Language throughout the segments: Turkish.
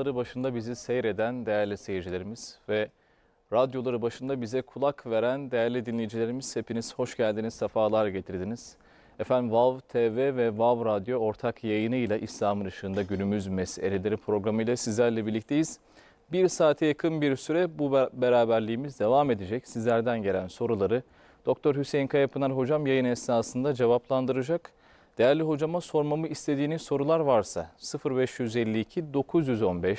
Radyoları başında bizi seyreden değerli seyircilerimiz ve radyoları başında bize kulak veren değerli dinleyicilerimiz hepiniz hoş geldiniz, sefalar getirdiniz. Efendim Vav TV ve Vav Radyo ortak yayınıyla İslam'ın ışığında günümüz meseleleri ile sizlerle birlikteyiz. Bir saate yakın bir süre bu beraberliğimiz devam edecek. Sizlerden gelen soruları Doktor Hüseyin Kayapınar hocam yayın esnasında cevaplandıracak. Değerli hocama sormamı istediğiniz sorular varsa 0552 915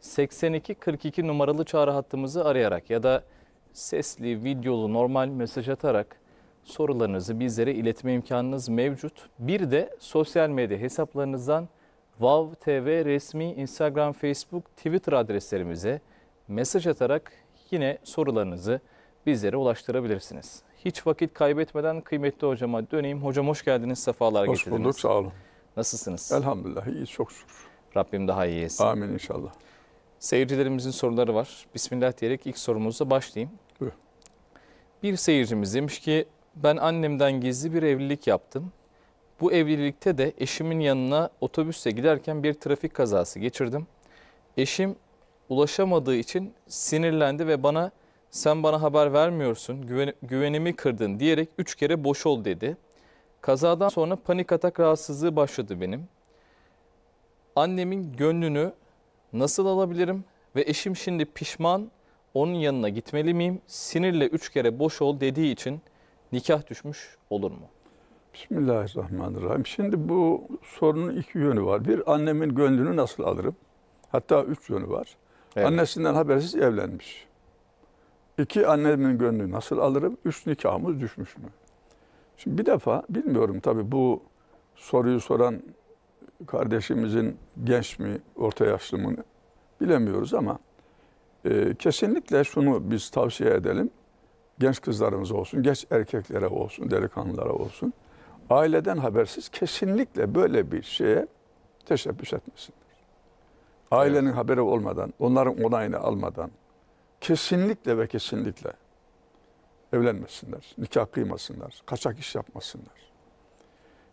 82 42 numaralı çağrı hattımızı arayarak ya da sesli, videolu, normal mesaj atarak sorularınızı bizlere iletme imkanınız mevcut. Bir de sosyal medya hesaplarınızdan Vav TV resmi Instagram, Facebook, Twitter adreslerimize mesaj atarak yine sorularınızı bizlere ulaştırabilirsiniz hiç vakit kaybetmeden kıymetli hocama döneyim. Hocam hoş geldiniz, sefalar hoş getirdiniz. Hoş bulduk, sağ olun. Nasılsınız? Elhamdülillah, iyi çok şükür. Rabbim daha iyi etsin. Amin inşallah. Seyircilerimizin soruları var. Bismillah diyerek ilk sorumuzla başlayayım. Buyur. Bir seyircimiz demiş ki ben annemden gizli bir evlilik yaptım. Bu evlilikte de eşimin yanına otobüsle giderken bir trafik kazası geçirdim. Eşim ulaşamadığı için sinirlendi ve bana sen bana haber vermiyorsun, güven, güvenimi kırdın diyerek üç kere boş ol dedi. Kazadan sonra panik atak rahatsızlığı başladı benim. Annemin gönlünü nasıl alabilirim ve eşim şimdi pişman, onun yanına gitmeli miyim? Sinirle üç kere boş ol dediği için nikah düşmüş olur mu? Bismillahirrahmanirrahim. Şimdi bu sorunun iki yönü var. Bir, annemin gönlünü nasıl alırım? Hatta üç yönü var. Evet. Annesinden habersiz evlenmiş. İki annemin gönlü nasıl alırım? Üç nikahımız düşmüş mü? Şimdi bir defa bilmiyorum tabii bu soruyu soran kardeşimizin genç mi, orta yaşlı mı bilemiyoruz ama e, kesinlikle şunu biz tavsiye edelim. Genç kızlarımız olsun, genç erkeklere olsun, delikanlılara olsun. Aileden habersiz kesinlikle böyle bir şeye teşebbüs etmesinler. Ailenin evet. haberi olmadan, onların onayını almadan, kesinlikle ve kesinlikle evlenmesinler, nikah kıymasınlar, kaçak iş yapmasınlar.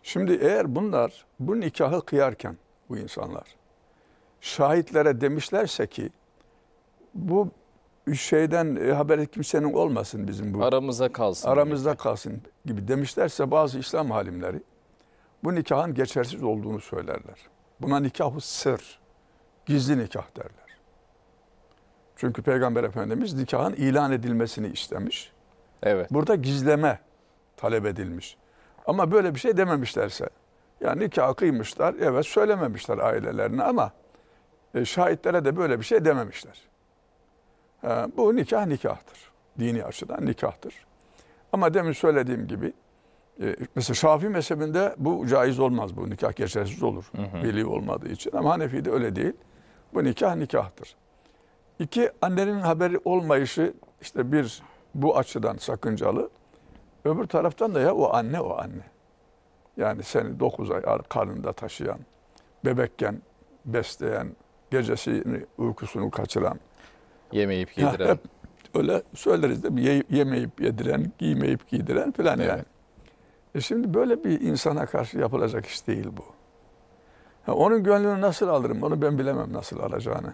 Şimdi eğer bunlar bu nikahı kıyarken bu insanlar şahitlere demişlerse ki bu şeyden e, haber kimsenin olmasın bizim bu. Aramıza kalsın. Aramızda gibi. kalsın gibi demişlerse bazı İslam halimleri bu nikahın geçersiz olduğunu söylerler. Buna nikahı sır, gizli nikah derler. Çünkü Peygamber Efendimiz nikahın ilan edilmesini istemiş. Evet. Burada gizleme talep edilmiş. Ama böyle bir şey dememişlerse. Yani nikah kıymışlar, evet söylememişler ailelerine ama e, şahitlere de böyle bir şey dememişler. E, bu nikah nikahtır. Dini açıdan nikahtır. Ama demin söylediğim gibi e, mesela Şafii mezhebinde bu caiz olmaz bu nikah geçersiz olur. Hı hı. Veli olmadığı için ama Hanefi'de öyle değil. Bu nikah nikahtır. İki, annenin haberi olmayışı işte bir bu açıdan sakıncalı. Öbür taraftan da ya o anne o anne. Yani seni 9 ay karnında taşıyan, bebekken besleyen, gecesini uykusunu kaçıran. Yemeyip yediren. Hep öyle söyleriz de ye, yemeyip yediren, giymeyip giydiren falan evet. yani. E şimdi böyle bir insana karşı yapılacak iş değil bu. Ha, onun gönlünü nasıl alırım onu ben bilemem nasıl alacağını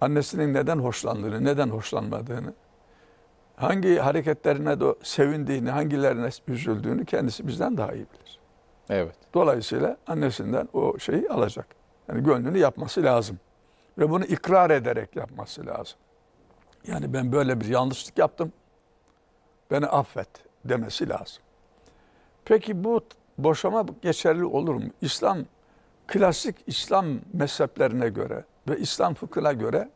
annesinin neden hoşlandığını, neden hoşlanmadığını, hangi hareketlerine de sevindiğini, hangilerine üzüldüğünü kendisi bizden daha iyi bilir. Evet. Dolayısıyla annesinden o şeyi alacak. Yani gönlünü yapması lazım. Ve bunu ikrar ederek yapması lazım. Yani ben böyle bir yanlışlık yaptım. Beni affet demesi lazım. Peki bu boşama geçerli olur mu? İslam, klasik İslam mezheplerine göre ve İslam fıkhına göre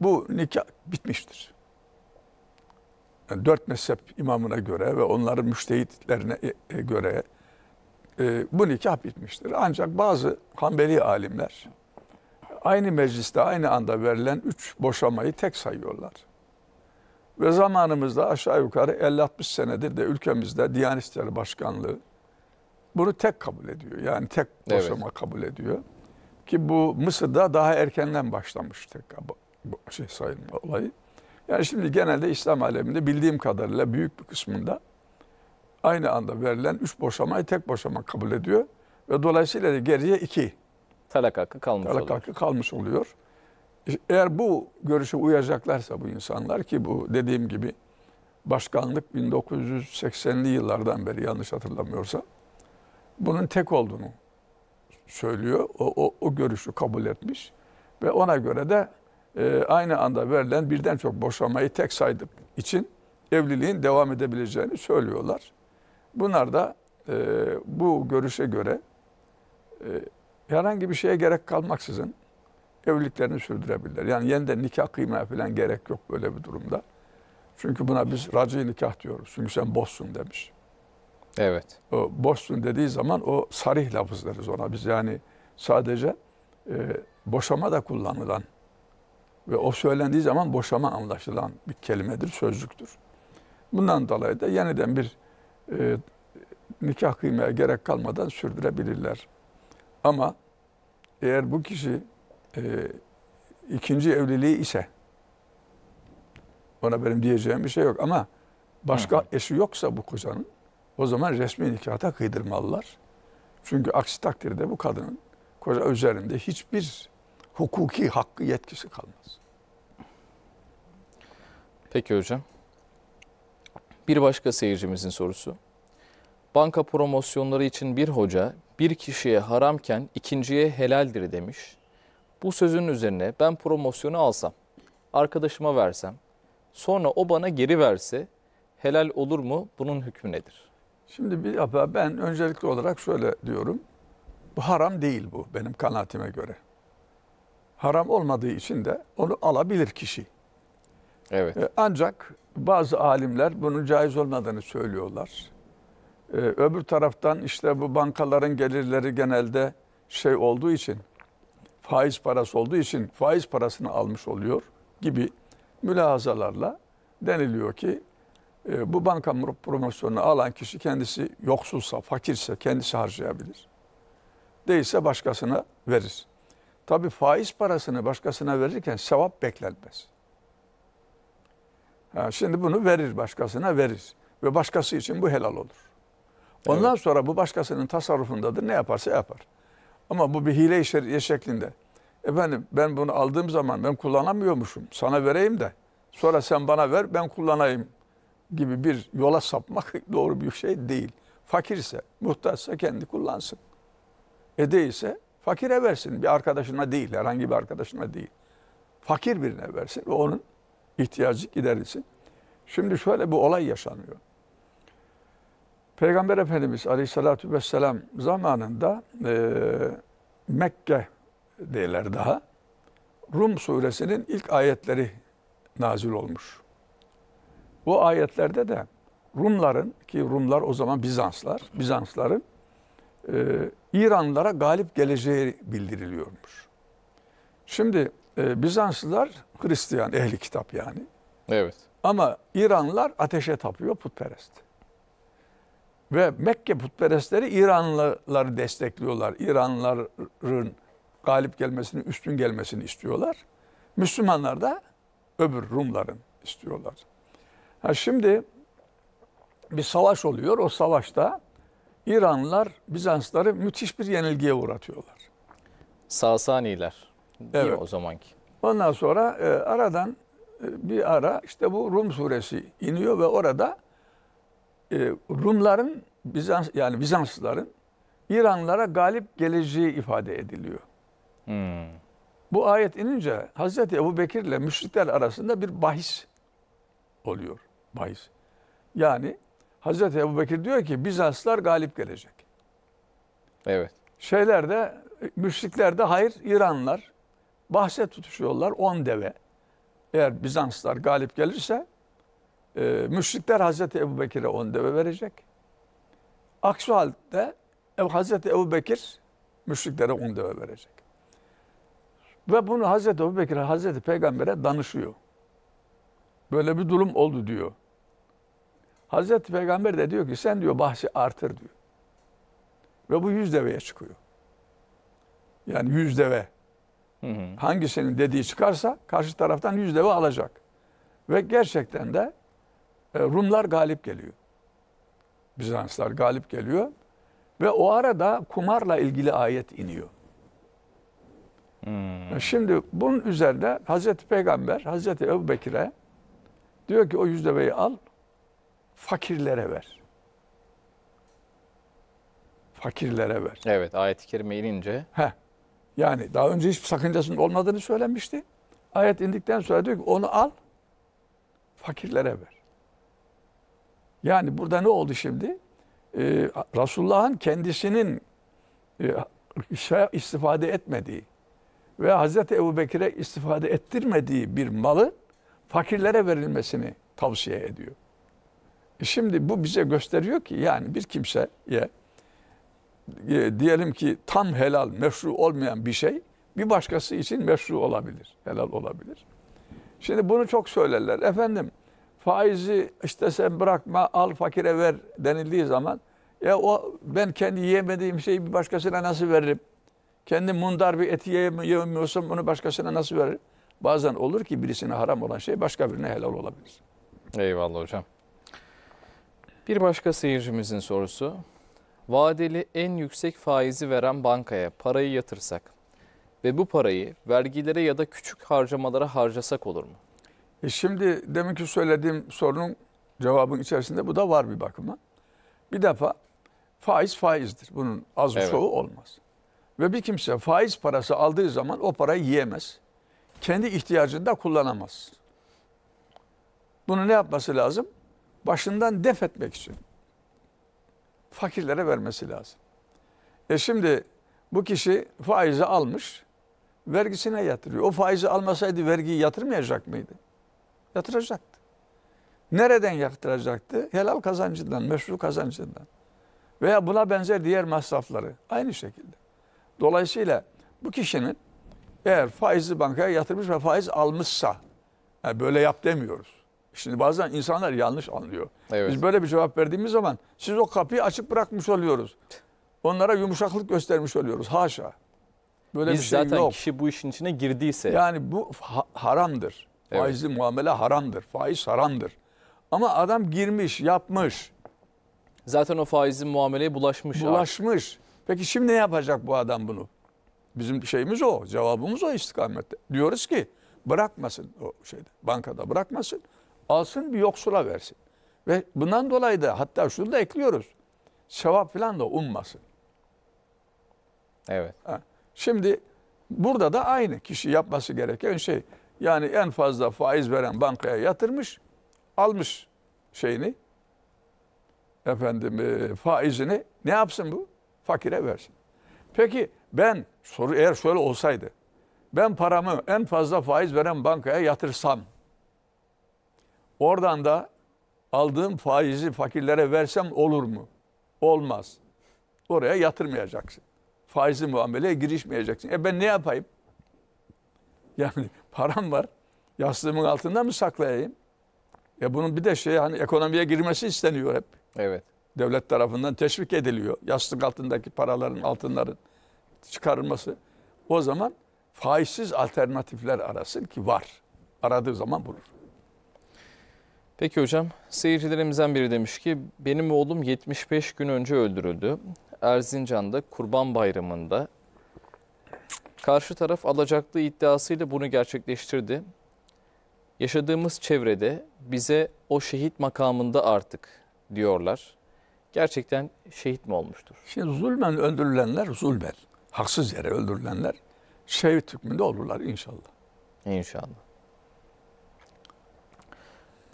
bu nikah bitmiştir. Yani dört mezhep imamına göre ve onların müştehitlerine e, e, göre e, bu nikah bitmiştir. Ancak bazı Hanbeli alimler aynı mecliste aynı anda verilen üç boşamayı tek sayıyorlar. Ve zamanımızda aşağı yukarı 50-60 senedir de ülkemizde Diyanet İşleri Başkanlığı bunu tek kabul ediyor. Yani tek boşama evet. kabul ediyor. Ki bu Mısır'da daha erkenden başlamıştı şey sayılma olayı. Yani şimdi genelde İslam aleminde bildiğim kadarıyla büyük bir kısmında aynı anda verilen üç boşamayı tek boşama kabul ediyor. Ve dolayısıyla da geriye iki. Talak hakkı kalmış Talak oluyor. hakkı kalmış oluyor. E, eğer bu görüşe uyacaklarsa bu insanlar ki bu dediğim gibi başkanlık 1980'li yıllardan beri yanlış hatırlamıyorsa bunun tek olduğunu söylüyor. O, o, o görüşü kabul etmiş ve ona göre de e, aynı anda verilen birden çok boşanmayı tek saydık için evliliğin devam edebileceğini söylüyorlar. Bunlar da e, bu görüşe göre e, herhangi bir şeye gerek kalmaksızın evliliklerini sürdürebilirler. Yani yeniden nikah kıymaya falan gerek yok böyle bir durumda. Çünkü buna biz racı nikah diyoruz. Çünkü sen bozsun demiş. Evet. O boşsun dediği zaman o sarih lafız deriz ona biz. Yani sadece e, boşama da kullanılan ve o söylendiği zaman boşama anlaşılan bir kelimedir, sözcüktür. Bundan dolayı da yeniden bir e, nikah kıymaya gerek kalmadan sürdürebilirler. Ama eğer bu kişi e, ikinci evliliği ise ona benim diyeceğim bir şey yok ama başka hı eşi yoksa bu kocanın o zaman resmi nikahta kıydırmalılar. Çünkü aksi takdirde bu kadının koca üzerinde hiçbir hukuki hakkı yetkisi kalmaz. Peki hocam. Bir başka seyircimizin sorusu. Banka promosyonları için bir hoca bir kişiye haramken ikinciye helaldir demiş. Bu sözün üzerine ben promosyonu alsam, arkadaşıma versem, sonra o bana geri verse helal olur mu? Bunun hükmü nedir? Şimdi bir ben öncelikli olarak şöyle diyorum. Bu haram değil bu benim kanaatime göre. Haram olmadığı için de onu alabilir kişi. Evet. Ee, ancak bazı alimler bunun caiz olmadığını söylüyorlar. Ee, öbür taraftan işte bu bankaların gelirleri genelde şey olduğu için, faiz parası olduğu için faiz parasını almış oluyor gibi mülahazalarla deniliyor ki ee, bu banka promosyonunu alan kişi kendisi yoksulsa, fakirse kendisi harcayabilir. Değilse başkasına verir. Tabi faiz parasını başkasına verirken sevap beklenmez. Ha, şimdi bunu verir başkasına verir. Ve başkası için bu helal olur. Ondan evet. sonra bu başkasının tasarrufundadır. Ne yaparsa yapar. Ama bu bir hile şeklinde. Efendim ben bunu aldığım zaman ben kullanamıyormuşum. Sana vereyim de sonra sen bana ver ben kullanayım gibi bir yola sapmak doğru bir şey değil. Fakir ise, muhtaçsa kendi kullansın. E değilse fakire versin. Bir arkadaşına değil, herhangi bir arkadaşına değil. Fakir birine versin ve onun ihtiyacı giderilsin. Şimdi şöyle bu olay yaşanıyor. Peygamber Efendimiz Aleyhisselatü Vesselam zamanında e, Mekke derler daha. Rum suresinin ilk ayetleri nazil olmuş. Bu ayetlerde de Rumların ki Rumlar o zaman Bizanslar, Bizansların e, İranlara galip geleceği bildiriliyormuş. Şimdi e, Bizanslılar Hristiyan, ehli kitap yani. Evet. Ama İranlılar ateşe tapıyor, putperest. Ve Mekke putperestleri İranlıları destekliyorlar. İranlıların galip gelmesini, üstün gelmesini istiyorlar. Müslümanlar da öbür Rumların istiyorlar. Ha şimdi bir savaş oluyor. O savaşta İranlılar Bizansları müthiş bir yenilgiye uğratıyorlar. Sasaniler. Değil evet. o zamanki? Ondan sonra e, aradan e, bir ara işte bu Rum suresi iniyor ve orada e, Rumların Bizans yani Bizanslıların İranlara galip geleceği ifade ediliyor. Hmm. Bu ayet inince Hazreti Ebu Bekir ile müşrikler arasında bir bahis oluyor bahis. Yani Hazreti Ebubekir diyor ki Bizanslar galip gelecek. Evet. Şeylerde, müşriklerde hayır İranlar bahse tutuşuyorlar 10 deve. Eğer Bizanslar galip gelirse e, müşrikler Hazreti Ebubekir'e Bekir'e 10 deve verecek. Aksi halde Ev, Hazreti Ebubekir Bekir müşriklere 10 deve verecek. Ve bunu Hazreti Ebubekir Hazreti Peygamber'e danışıyor. Böyle bir durum oldu diyor. Hazreti Peygamber de diyor ki sen diyor bahsi artır diyor. Ve bu yüz deveye çıkıyor. Yani yüz deve. Hı hı. Hangisinin dediği çıkarsa karşı taraftan yüz deve alacak. Ve gerçekten de e, Rumlar galip geliyor. Bizanslar galip geliyor. Ve o arada kumarla ilgili ayet iniyor. Hmm. Şimdi bunun üzerinde Hazreti Peygamber Hazreti Ebu Bekir'e diyor ki o yüz deveyi al fakirlere ver. Fakirlere ver. Evet ayet-i kerime inince. Heh, yani daha önce hiçbir sakıncasının olmadığını söylemişti. Ayet indikten sonra diyor ki onu al fakirlere ver. Yani burada ne oldu şimdi? Ee, Resulullah'ın kendisinin e, istifade etmediği ve Hazreti Ebu Bekir'e istifade ettirmediği bir malı fakirlere verilmesini tavsiye ediyor. Şimdi bu bize gösteriyor ki yani bir kimseye e, diyelim ki tam helal, meşru olmayan bir şey bir başkası için meşru olabilir, helal olabilir. Şimdi bunu çok söylerler. Efendim faizi işte sen bırakma al fakire ver denildiği zaman ya o ben kendi yiyemediğim şeyi bir başkasına nasıl veririm? Kendi mundar bir eti yiyemiyorsam onu başkasına nasıl veririm? Bazen olur ki birisine haram olan şey başka birine helal olabilir. Eyvallah hocam. Bir başka seyircimizin sorusu. Vadeli en yüksek faizi veren bankaya parayı yatırsak ve bu parayı vergilere ya da küçük harcamalara harcasak olur mu? E şimdi deminki söylediğim sorunun cevabın içerisinde bu da var bir bakıma. Bir defa faiz faizdir. Bunun az evet. çoğu olmaz. Ve bir kimse faiz parası aldığı zaman o parayı yiyemez. Kendi ihtiyacında kullanamaz. Bunu ne yapması lazım? başından def etmek için fakirlere vermesi lazım. E şimdi bu kişi faizi almış, vergisine yatırıyor. O faizi almasaydı vergiyi yatırmayacak mıydı? Yatıracaktı. Nereden yatıracaktı? Helal kazancından, meşru kazancından. Veya buna benzer diğer masrafları. Aynı şekilde. Dolayısıyla bu kişinin eğer faizi bankaya yatırmış ve faiz almışsa, yani böyle yap demiyoruz Şimdi bazen insanlar yanlış anlıyor. Evet. Biz böyle bir cevap verdiğimiz zaman siz o kapıyı açık bırakmış oluyoruz. Onlara yumuşaklık göstermiş oluyoruz. Haşa. Böyle Biz bir şey zaten yok. kişi bu işin içine girdiyse. Yani bu ha haramdır. Evet. Faizli muamele haramdır. Faiz haramdır. Ama adam girmiş, yapmış. Zaten o faizli muameleye bulaşmış. Bulaşmış. Abi. Peki şimdi ne yapacak bu adam bunu? Bizim şeyimiz o, cevabımız o istikamette. Diyoruz ki bırakmasın o şeyde, bankada bırakmasın alsın bir yoksula versin. Ve bundan dolayı da hatta şunu da ekliyoruz. Sevap falan da ummasın. Evet. Ha. Şimdi burada da aynı kişi yapması gereken şey. Yani en fazla faiz veren bankaya yatırmış, almış şeyini, efendim e, faizini ne yapsın bu? Fakire versin. Peki ben soru eğer şöyle olsaydı, ben paramı en fazla faiz veren bankaya yatırsam, Oradan da aldığım faizi fakirlere versem olur mu? Olmaz. Oraya yatırmayacaksın. Faizli muameleye girişmeyeceksin. E ben ne yapayım? Yani param var. Yastığımın altında mı saklayayım? Ya e bunun bir de şey hani ekonomiye girmesi isteniyor hep. Evet. Devlet tarafından teşvik ediliyor. Yastık altındaki paraların, altınların çıkarılması. O zaman faizsiz alternatifler arasın ki var. Aradığı zaman bulur. Peki hocam seyircilerimizden biri demiş ki benim oğlum 75 gün önce öldürüldü. Erzincan'da Kurban Bayramı'nda karşı taraf alacaklı iddiasıyla bunu gerçekleştirdi. Yaşadığımız çevrede bize o şehit makamında artık diyorlar. Gerçekten şehit mi olmuştur? Şimdi zulmen öldürülenler zulmen. Haksız yere öldürülenler şehit hükmünde olurlar inşallah. İnşallah.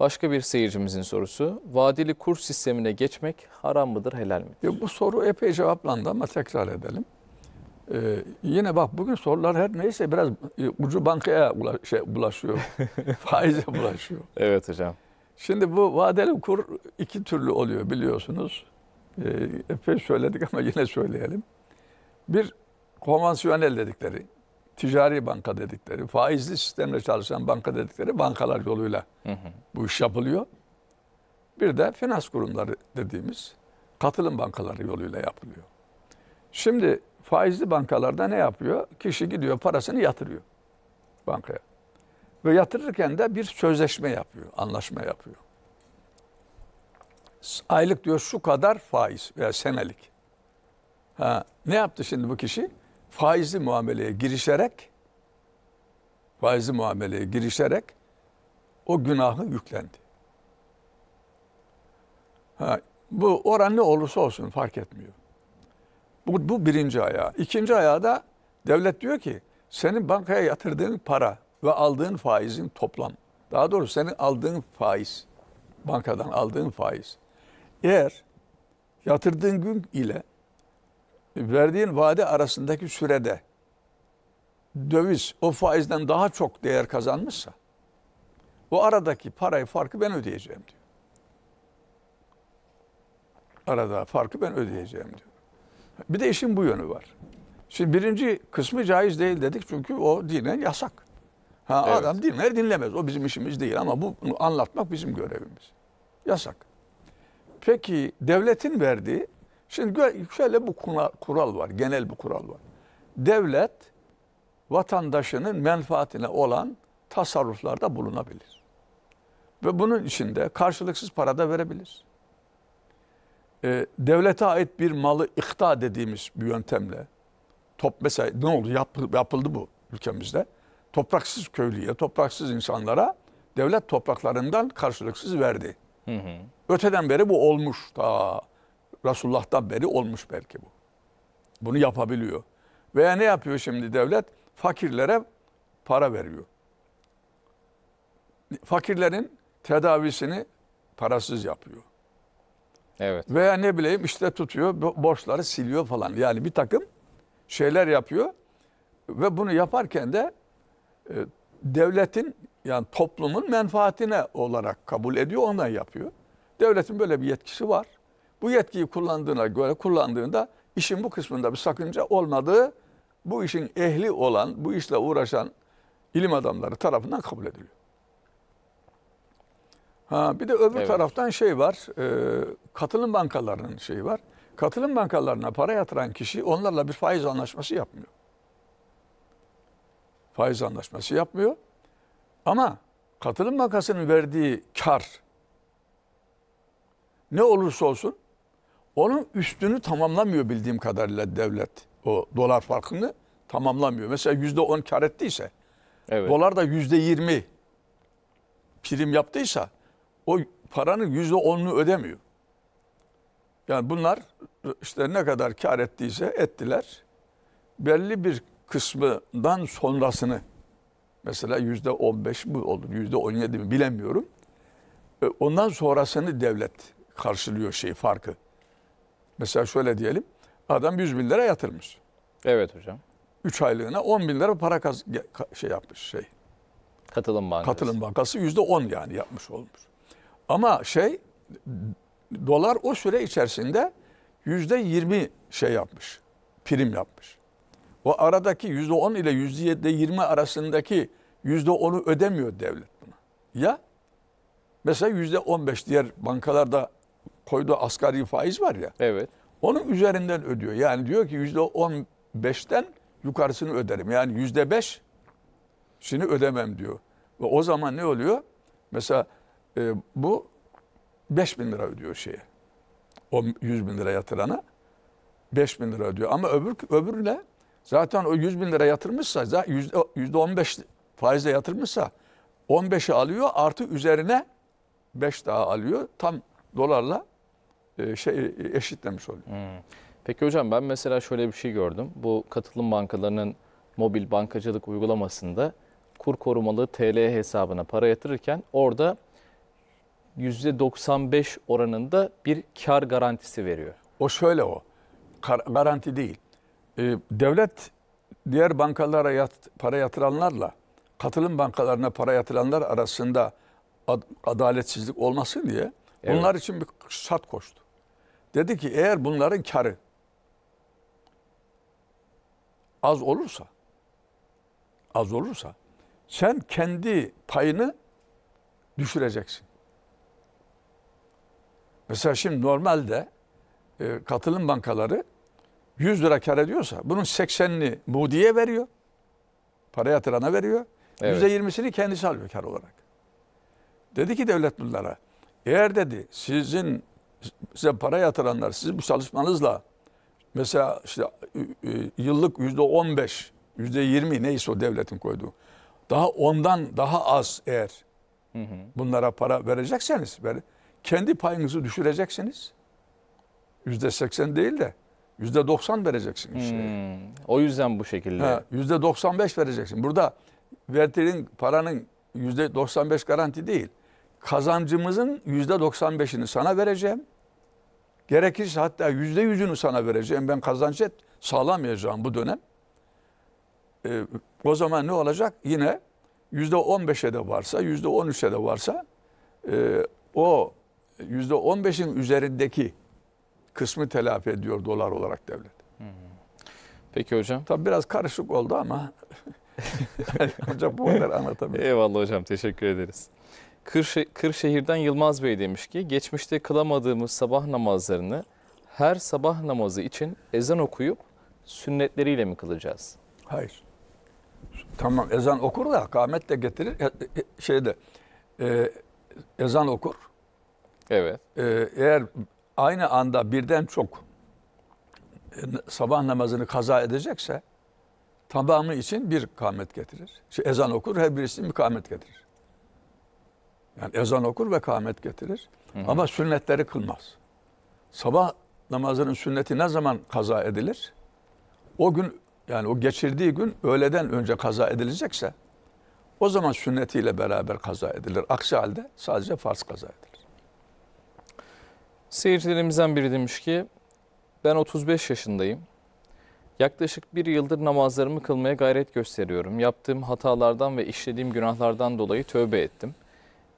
Başka bir seyircimizin sorusu. Vadeli kur sistemine geçmek haram mıdır, helal midir? Ya bu soru epey cevaplandı ama tekrar edelim. Ee, yine bak bugün sorular her neyse biraz e, ucu bankaya ulaş, şey, bulaşıyor. faize bulaşıyor. Evet hocam. Şimdi bu vadeli kur iki türlü oluyor biliyorsunuz. Ee, epey söyledik ama yine söyleyelim. Bir konvansiyonel dedikleri ticari banka dedikleri, faizli sistemle çalışan banka dedikleri bankalar yoluyla hı hı. bu iş yapılıyor. Bir de finans kurumları dediğimiz katılım bankaları yoluyla yapılıyor. Şimdi faizli bankalarda ne yapıyor? Kişi gidiyor parasını yatırıyor bankaya. Ve yatırırken de bir sözleşme yapıyor, anlaşma yapıyor. Aylık diyor şu kadar faiz veya senelik. Ha, ne yaptı şimdi bu kişi? faizli muameleye girişerek faizli muameleye girişerek o günahı yüklendi. Ha, bu oran ne olursa olsun fark etmiyor. Bu, bu birinci ayağı. İkinci ayağı da devlet diyor ki senin bankaya yatırdığın para ve aldığın faizin toplam. Daha doğrusu senin aldığın faiz, bankadan aldığın faiz. Eğer yatırdığın gün ile verdiğin vade arasındaki sürede döviz o faizden daha çok değer kazanmışsa o aradaki parayı farkı ben ödeyeceğim diyor. Arada farkı ben ödeyeceğim diyor. Bir de işin bu yönü var. Şimdi birinci kısmı caiz değil dedik çünkü o dinen yasak. Ha evet. adam dinler dinlemez. O bizim işimiz değil ama bu anlatmak bizim görevimiz. Yasak. Peki devletin verdiği Şimdi şöyle bu kural var, genel bir kural var. Devlet vatandaşının menfaatine olan tasarruflarda bulunabilir. Ve bunun içinde karşılıksız para da verebilir. Ee, devlete ait bir malı ikta dediğimiz bir yöntemle top mesela ne oldu Yap, yapıldı bu ülkemizde. Topraksız köylüye, topraksız insanlara devlet topraklarından karşılıksız verdi. Hı hı. Öteden beri bu olmuş. Ta Resulullah'tan beri olmuş belki bu. Bunu yapabiliyor. Veya ne yapıyor şimdi devlet? Fakirlere para veriyor. Fakirlerin tedavisini parasız yapıyor. Evet. Veya ne bileyim işte tutuyor borçları siliyor falan. Yani bir takım şeyler yapıyor ve bunu yaparken de e, devletin yani toplumun menfaatine olarak kabul ediyor ondan yapıyor. Devletin böyle bir yetkisi var. Bu yetkiyi kullandığına göre kullandığında işin bu kısmında bir sakınca olmadığı bu işin ehli olan, bu işle uğraşan ilim adamları tarafından kabul ediliyor. Ha, bir de öbür evet. taraftan şey var, e, katılım bankalarının şeyi var. Katılım bankalarına para yatıran kişi onlarla bir faiz anlaşması yapmıyor. Faiz anlaşması yapmıyor. Ama katılım bankasının verdiği kar ne olursa olsun onun üstünü tamamlamıyor bildiğim kadarıyla devlet. O dolar farkını tamamlamıyor. Mesela yüzde on kar ettiyse evet. dolar da yüzde yirmi prim yaptıysa o paranın yüzde onunu ödemiyor. Yani bunlar işte ne kadar kar ettiyse ettiler. Belli bir kısmından sonrasını mesela yüzde on beş mi olur yüzde on yedi mi bilemiyorum. E, ondan sonrasını devlet karşılıyor şey farkı. Mesela şöyle diyelim. Adam 100 bin lira yatırmış. Evet hocam. 3 aylığına 10 bin lira para kaz şey yapmış şey. Katılım Bankası. Katılım Bankası yüzde %10 yani yapmış olmuş. Ama şey dolar o süre içerisinde yüzde %20 şey yapmış. Prim yapmış. O aradaki yüzde %10 ile yüzde %20 arasındaki yüzde %10'u ödemiyor devlet buna. Ya mesela yüzde %15 diğer bankalarda koyduğu asgari faiz var ya. Evet. Onun üzerinden ödüyor. Yani diyor ki yüzde on beşten yukarısını öderim. Yani yüzde beş şimdi ödemem diyor. Ve o zaman ne oluyor? Mesela e, bu beş bin lira ödüyor şeye. O yüz bin lira yatırana beş bin lira ödüyor. Ama öbür öbürüne zaten o yüz bin lira yatırmışsa yüzde on beş faizle yatırmışsa 15'i alıyor artı üzerine 5 daha alıyor. Tam dolarla e, şey e, eşitlemiş oluyor. Hmm. Peki hocam ben mesela şöyle bir şey gördüm. Bu katılım bankalarının mobil bankacılık uygulamasında kur korumalı TL hesabına para yatırırken orada %95 oranında bir kar garantisi veriyor. O şöyle o. Kar garanti değil. Ee, devlet diğer bankalara yat, para yatıranlarla katılım bankalarına para yatıranlar arasında ad, adaletsizlik olmasın diye evet. bunlar için bir şart koştu. Dedi ki eğer bunların karı az olursa az olursa sen kendi payını düşüreceksin. Mesela şimdi normalde e, katılım bankaları 100 lira kar ediyorsa bunun 80'ini mudiye veriyor. Para yatırana veriyor. Evet. %20'sini kendisi alıyor kar olarak. Dedi ki devlet bunlara eğer dedi sizin size para yatıranlar sizin bu çalışmanızla mesela işte yıllık yüzde on beş, yüzde yirmi neyse o devletin koyduğu. Daha ondan daha az eğer bunlara para verecekseniz ver, kendi payınızı düşüreceksiniz. Yüzde seksen değil de yüzde doksan vereceksiniz Hmm. O yüzden bu şekilde. Yüzde doksan beş vereceksin. Burada verdiğin paranın yüzde doksan beş garanti değil. Kazancımızın yüzde doksan beşini sana vereceğim Gerekirse hatta yüzde yüzünü sana vereceğim. Ben kazanç et sağlamayacağım bu dönem. E, o zaman ne olacak? Yine yüzde on beşe de varsa, yüzde on üçe de varsa e, o yüzde on beşin üzerindeki kısmı telafi ediyor dolar olarak devlet. Peki hocam. Tabi biraz karışık oldu ama ancak bu kadar anlatabilirim. Eyvallah hocam teşekkür ederiz. Kırşehir'den Yılmaz Bey demiş ki geçmişte kılamadığımız sabah namazlarını her sabah namazı için ezan okuyup sünnetleriyle mi kılacağız? Hayır. Tamam ezan okur da kamet de getirir. E, e, şeyde e, ezan okur. Evet. E, eğer aynı anda birden çok e, sabah namazını kaza edecekse tamamı için bir kamet getirir. Şey, ezan okur her birisi bir kamet getirir. Yani ezan okur ve kâhmet getirir. Hı hı. Ama sünnetleri kılmaz. Sabah namazının sünneti ne zaman kaza edilir? O gün yani o geçirdiği gün öğleden önce kaza edilecekse o zaman sünnetiyle beraber kaza edilir. Aksi halde sadece farz kaza edilir. Seyircilerimizden biri demiş ki ben 35 yaşındayım. Yaklaşık bir yıldır namazlarımı kılmaya gayret gösteriyorum. Yaptığım hatalardan ve işlediğim günahlardan dolayı tövbe ettim.''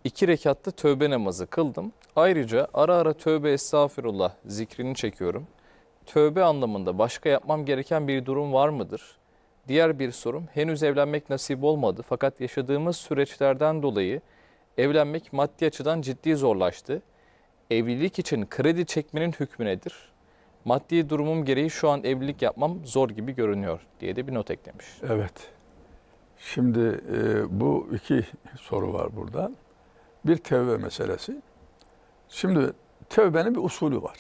iki rekatta tövbe namazı kıldım. Ayrıca ara ara tövbe estağfirullah zikrini çekiyorum. Tövbe anlamında başka yapmam gereken bir durum var mıdır? Diğer bir sorum henüz evlenmek nasip olmadı fakat yaşadığımız süreçlerden dolayı evlenmek maddi açıdan ciddi zorlaştı. Evlilik için kredi çekmenin hükmü nedir? Maddi durumum gereği şu an evlilik yapmam zor gibi görünüyor diye de bir not eklemiş. Evet. Şimdi e, bu iki soru var burada. Bir tevbe meselesi. Şimdi tövbenin bir usulü var.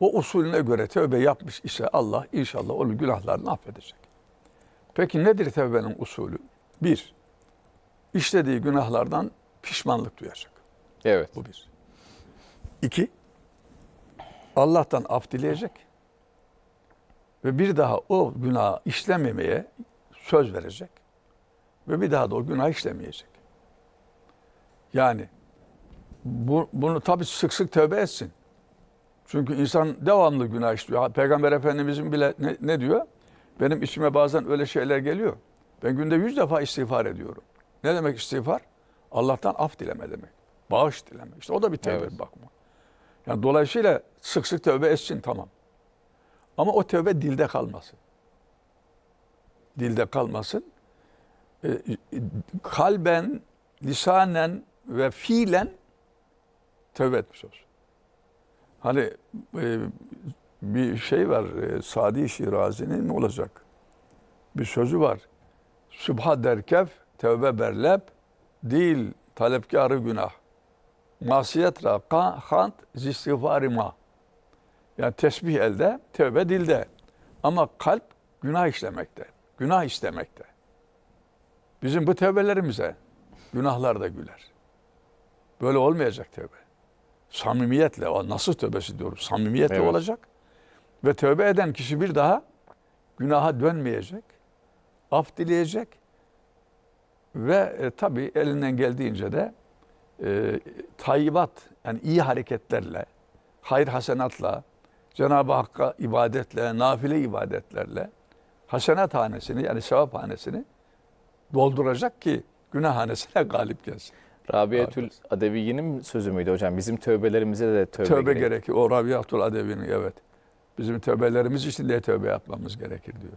O usulüne göre tövbe yapmış ise Allah inşallah onun günahlarını affedecek. Peki nedir tevbenin usulü? Bir, işlediği günahlardan pişmanlık duyacak. Evet. Bu bir. İki, Allah'tan af dileyecek ve bir daha o günah işlememeye söz verecek ve bir daha da o günah işlemeyecek. Yani bu, bunu tabii sık sık tövbe etsin. Çünkü insan devamlı günah işliyor. Peygamber Efendimizin bile ne, ne diyor? Benim içime bazen öyle şeyler geliyor. Ben günde yüz defa istiğfar ediyorum. Ne demek istiğfar? Allah'tan af dileme demek. Bağış dileme. İşte o da bir tövbe evet. bakma. Yani dolayısıyla sık sık tövbe etsin tamam. Ama o tövbe dilde kalmasın. Dilde kalmasın. E, kalben, lisanen ve fiilen tövbe etmiş olur. Hani e, bir şey var, e, Sadi Şirazi'nin olacak. Bir sözü var. Sübha derkef, tövbe berlep, değil talepkarı günah. Masiyet raka, hant, ma. Yani tesbih elde, tövbe dilde. Ama kalp günah işlemekte, günah istemekte. Bizim bu tevbelerimize günahlar da güler. Böyle olmayacak tövbe. Samimiyetle, o nasıl tövbesi diyorum, samimiyetle evet. olacak. Ve tövbe eden kişi bir daha günaha dönmeyecek, af dileyecek ve e, tabii elinden geldiğince de e, tayyibat, yani iyi hareketlerle, hayır hasenatla, Cenab-ı Hakk'a ibadetle, nafile ibadetlerle hasenat hanesini yani sevap hanesini dolduracak ki günah hanesine galip gelsin. Rabiatül Adevi'nin sözü müydü hocam? Bizim tövbelerimize de tövbe, tövbe gerekir. gerekir. O Rabiatül Adevi'nin evet. Bizim tövbelerimiz için de tövbe yapmamız gerekir diyor.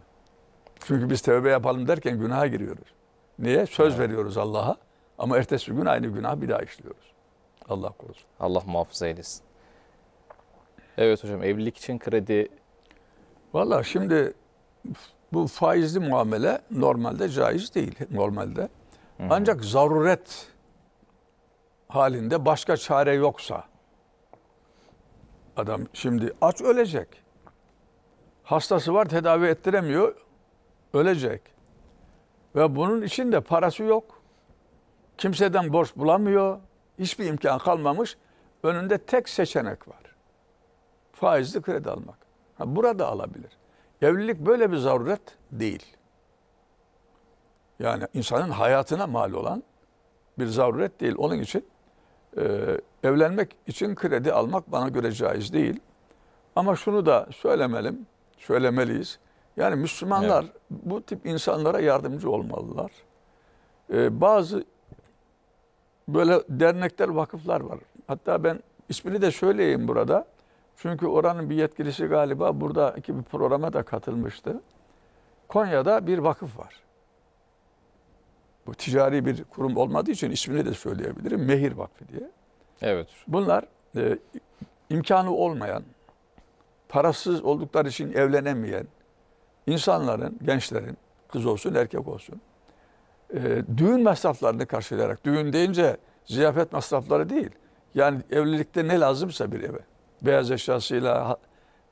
Çünkü biz tövbe yapalım derken günaha giriyoruz. Niye? Söz evet. veriyoruz Allah'a ama ertesi gün aynı günah bir daha işliyoruz. Allah korusun. Allah muhafaza eylesin. Evet hocam evlilik için kredi... Valla şimdi bu faizli muamele normalde caiz değil normalde. Hı -hı. Ancak zaruret halinde başka çare yoksa adam şimdi aç ölecek. Hastası var tedavi ettiremiyor ölecek. Ve bunun için de parası yok. Kimseden borç bulamıyor. Hiçbir imkan kalmamış. Önünde tek seçenek var. Faizli kredi almak. Ha, burada alabilir. Evlilik böyle bir zaruret değil. Yani insanın hayatına mal olan bir zaruret değil. Onun için ee, evlenmek için kredi almak bana göre caiz değil. Ama şunu da söylemelim, söylemeliyiz. Yani Müslümanlar evet. bu tip insanlara yardımcı olmalılar. Ee, bazı böyle dernekler, vakıflar var. Hatta ben ismini de söyleyeyim burada. Çünkü oranın bir yetkilisi galiba buradaki bir programa da katılmıştı. Konya'da bir vakıf var bu ticari bir kurum olmadığı için ismini de söyleyebilirim. Mehir Vakfı diye. Evet. Bunlar e, imkanı olmayan, parasız oldukları için evlenemeyen insanların, gençlerin, kız olsun erkek olsun, e, düğün masraflarını karşılayarak, düğün deyince ziyafet masrafları değil. Yani evlilikte ne lazımsa bir eve. Beyaz eşyasıyla,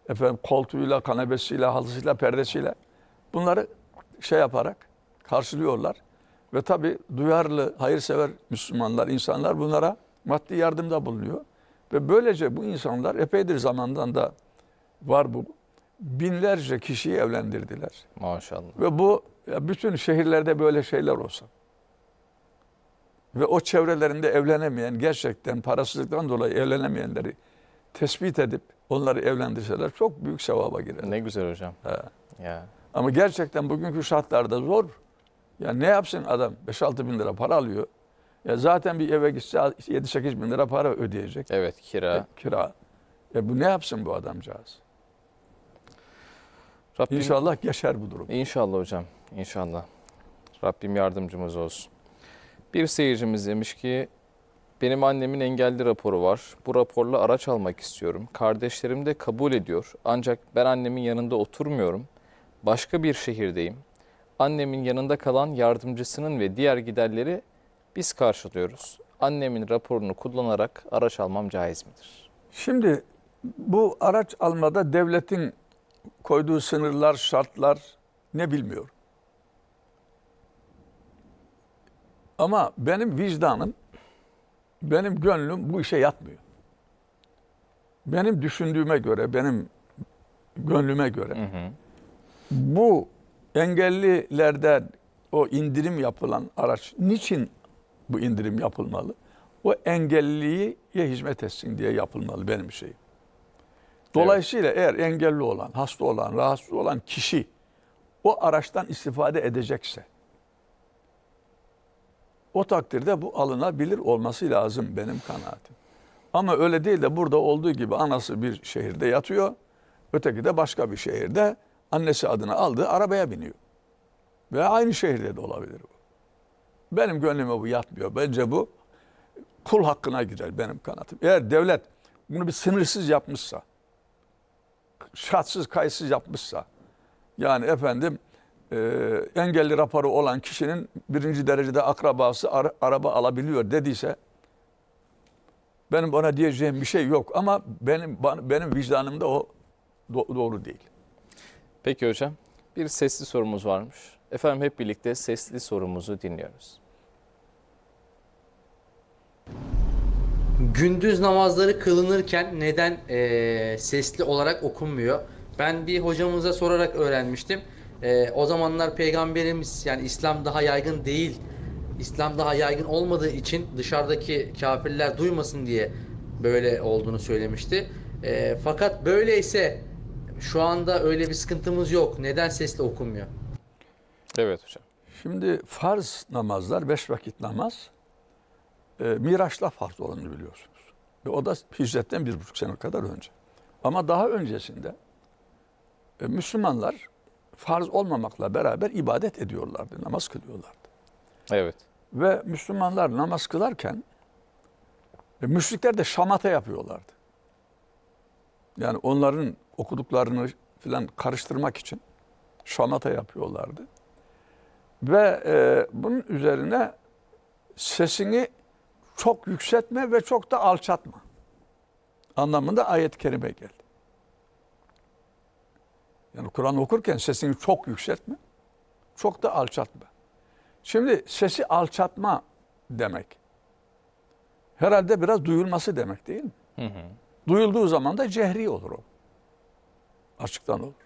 efendim koltuğuyla, kanabesiyle, halısıyla, perdesiyle bunları şey yaparak karşılıyorlar. Ve tabi duyarlı, hayırsever Müslümanlar, insanlar bunlara maddi yardımda bulunuyor. Ve böylece bu insanlar epeydir zamandan da var bu. Binlerce kişiyi evlendirdiler. Maşallah. Ve bu bütün şehirlerde böyle şeyler olsa. Ve o çevrelerinde evlenemeyen, gerçekten parasızlıktan dolayı evlenemeyenleri tespit edip onları evlendirseler çok büyük sevaba girer. Ne güzel hocam. He. Ya. Ama gerçekten bugünkü şartlarda zor. Ya ne yapsın adam 5-6 bin lira para alıyor. Ya zaten bir eve gitse 7-8 bin lira para ödeyecek. Evet kira. E, kira. Ya e, bu ne yapsın bu adamcağız? Rabbim, İnşallah geçer bu durum. İnşallah hocam. İnşallah. Rabbim yardımcımız olsun. Bir seyircimiz demiş ki benim annemin engelli raporu var. Bu raporla araç almak istiyorum. Kardeşlerim de kabul ediyor. Ancak ben annemin yanında oturmuyorum. Başka bir şehirdeyim annemin yanında kalan yardımcısının ve diğer giderleri biz karşılıyoruz. Annemin raporunu kullanarak araç almam caiz midir? Şimdi bu araç almada devletin koyduğu sınırlar, şartlar ne bilmiyorum. Ama benim vicdanım, benim gönlüm bu işe yatmıyor. Benim düşündüğüme göre, benim gönlüme göre hı hı. bu engellilerden o indirim yapılan araç niçin bu indirim yapılmalı? O engelliye hizmet etsin diye yapılmalı benim şeyim. Dolayısıyla evet. eğer engelli olan, hasta olan, rahatsız olan kişi o araçtan istifade edecekse o takdirde bu alınabilir olması lazım benim kanaatim. Ama öyle değil de burada olduğu gibi anası bir şehirde yatıyor, öteki de başka bir şehirde annesi adına aldığı arabaya biniyor. Ve aynı şehirde de olabilir bu. Benim gönlüme bu yatmıyor. Bence bu kul hakkına girer benim kanatım. Eğer devlet bunu bir sınırsız yapmışsa, şartsız kayıtsız yapmışsa, yani efendim e, engelli raporu olan kişinin birinci derecede akrabası ara, araba alabiliyor dediyse, benim ona diyeceğim bir şey yok ama benim benim vicdanımda o doğru değil. Peki hocam bir sesli sorumuz varmış. Efendim hep birlikte sesli sorumuzu dinliyoruz. Gündüz namazları kılınırken neden e, sesli olarak okunmuyor? Ben bir hocamıza sorarak öğrenmiştim. E, o zamanlar peygamberimiz yani İslam daha yaygın değil. İslam daha yaygın olmadığı için dışarıdaki kafirler duymasın diye böyle olduğunu söylemişti. E, fakat böyleyse şu anda öyle bir sıkıntımız yok. Neden sesli okunmuyor? Evet hocam. Şimdi farz namazlar, beş vakit namaz, e, Miraç'la farz olanı biliyorsunuz. Ve o da hicretten bir buçuk sene kadar önce. Ama daha öncesinde e, Müslümanlar farz olmamakla beraber ibadet ediyorlardı, namaz kılıyorlardı. Evet. Ve Müslümanlar namaz kılarken e, müşrikler de şamata yapıyorlardı. Yani onların okuduklarını filan karıştırmak için şamata yapıyorlardı. Ve e, bunun üzerine sesini çok yükseltme ve çok da alçatma anlamında ayet-i kerime geldi. Yani Kur'an okurken sesini çok yükseltme, çok da alçatma. Şimdi sesi alçatma demek. Herhalde biraz duyulması demek değil mi? Hı hı. Duyulduğu zaman da cehri olur o açıktan olur.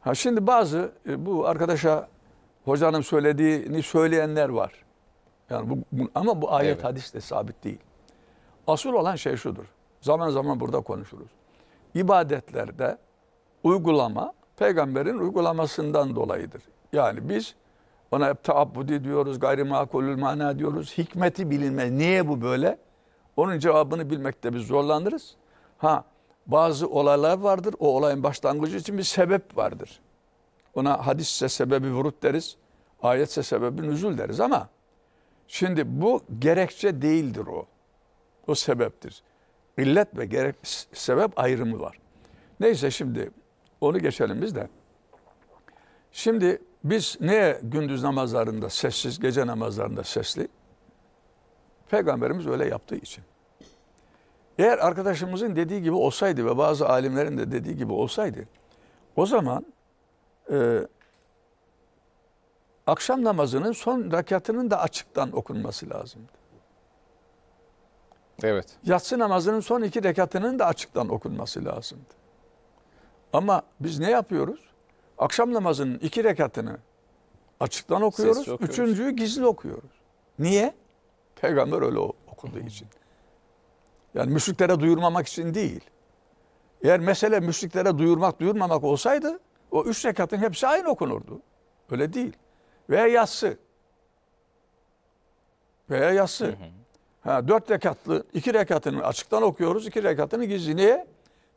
Ha şimdi bazı e, bu arkadaşa hocanın söylediğini söyleyenler var. Yani bu, ama bu ayet evet. hadis de sabit değil. Asıl olan şey şudur. Zaman zaman burada konuşuruz. İbadetlerde uygulama peygamberin uygulamasından dolayıdır. Yani biz ona taabbudi diyoruz, gayrimakulül mana diyoruz. Hikmeti bilinme Niye bu böyle? Onun cevabını bilmekte biz zorlanırız. Ha bazı olaylar vardır. O olayın başlangıcı için bir sebep vardır. Ona hadisse sebebi vurut deriz. Ayetse sebebi nüzul deriz ama şimdi bu gerekçe değildir o. O sebeptir. İllet ve gerek, sebep ayrımı var. Neyse şimdi onu geçelim biz de. Şimdi biz niye gündüz namazlarında sessiz, gece namazlarında sesli? Peygamberimiz öyle yaptığı için. Eğer arkadaşımızın dediği gibi olsaydı ve bazı alimlerin de dediği gibi olsaydı o zaman e, akşam namazının son rakatının da açıktan okunması lazımdı. Evet. Yatsı namazının son iki rekatının da açıktan okunması lazımdı. Ama biz ne yapıyoruz? Akşam namazının iki rekatını açıktan okuyoruz, okuyoruz. üçüncüyü gizli okuyoruz. Niye? Peygamber öyle okuduğu için. Yani müşriklere duyurmamak için değil. Eğer mesele müşriklere duyurmak duyurmamak olsaydı o üç rekatın hepsi aynı okunurdu. Öyle değil. Veya yatsı. Veya yatsı. Ha, dört rekatlı, iki rekatını açıktan okuyoruz, iki rekatını gizli. Niye?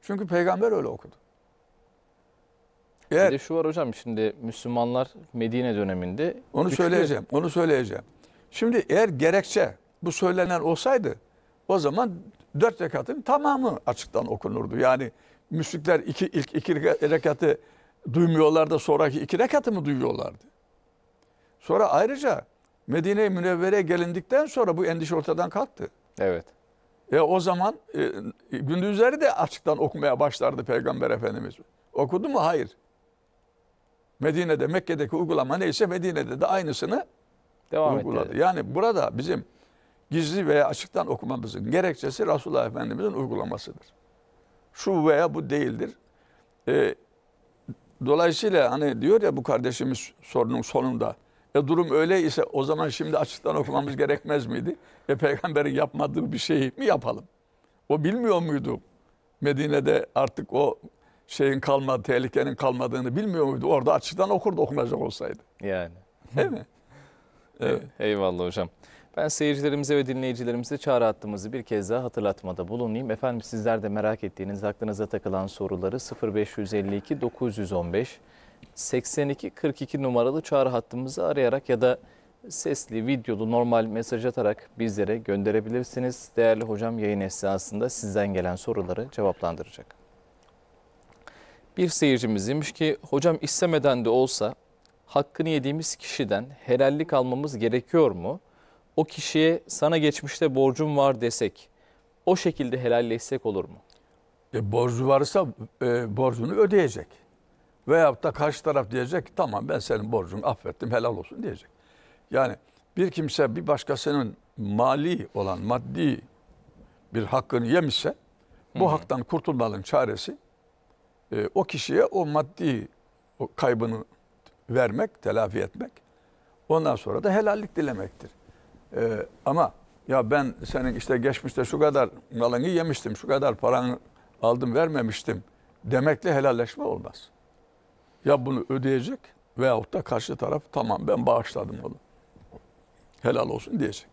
Çünkü peygamber öyle okudu. Eğer, bir de şu var hocam şimdi Müslümanlar Medine döneminde. Onu güçlü... söyleyeceğim, onu söyleyeceğim. Şimdi eğer gerekçe bu söylenen olsaydı o zaman dört rekatın tamamı açıktan okunurdu. Yani müşrikler iki, ilk iki rekatı duymuyorlar da sonraki iki rekatı mı duyuyorlardı? Sonra ayrıca Medine-i Münevvere'ye gelindikten sonra bu endişe ortadan kalktı. Evet. E o zaman e, gündüzleri de açıktan okumaya başlardı Peygamber Efendimiz. Okudu mu? Hayır. Medine'de, Mekke'deki uygulama neyse Medine'de de aynısını Devam uyguladı. Etti. Yani burada bizim gizli veya açıktan okumamızın gerekçesi Resulullah Efendimiz'in uygulamasıdır. Şu veya bu değildir. E, dolayısıyla hani diyor ya bu kardeşimiz sorunun sonunda e durum öyle ise o zaman şimdi açıktan okumamız gerekmez miydi? E peygamberin yapmadığı bir şeyi mi yapalım? O bilmiyor muydu? Medine'de artık o şeyin kalmadı, tehlikenin kalmadığını bilmiyor muydu? Orada açıktan okurdu okunacak olsaydı. Yani. Değil mi? evet. Eyvallah hocam. Ben seyircilerimize ve dinleyicilerimize çağrı hattımızı bir kez daha hatırlatmada bulunayım. Efendim sizler de merak ettiğiniz, aklınıza takılan soruları 0552 915 82 42 numaralı çağrı hattımızı arayarak ya da sesli, videolu, normal mesaj atarak bizlere gönderebilirsiniz. Değerli hocam yayın esnasında sizden gelen soruları cevaplandıracak. Bir seyircimiz demiş ki, hocam istemeden de olsa hakkını yediğimiz kişiden helallik almamız gerekiyor mu? o kişiye sana geçmişte borcum var desek, o şekilde helalleşsek olur mu? E, borcu varsa e, borcunu ödeyecek. Veyahut da karşı taraf diyecek ki tamam ben senin borcunu affettim helal olsun diyecek. Yani bir kimse bir başkasının mali olan maddi bir hakkını yemişse bu Hı -hı. haktan kurtulmanın çaresi e, o kişiye o maddi o kaybını vermek, telafi etmek. Ondan sonra da helallik dilemektir. Ee, ama ya ben senin işte geçmişte şu kadar malını yemiştim, şu kadar paranı aldım vermemiştim demekle helalleşme olmaz. Ya bunu ödeyecek veyahut da karşı taraf tamam ben bağışladım onu. Helal olsun diyecek.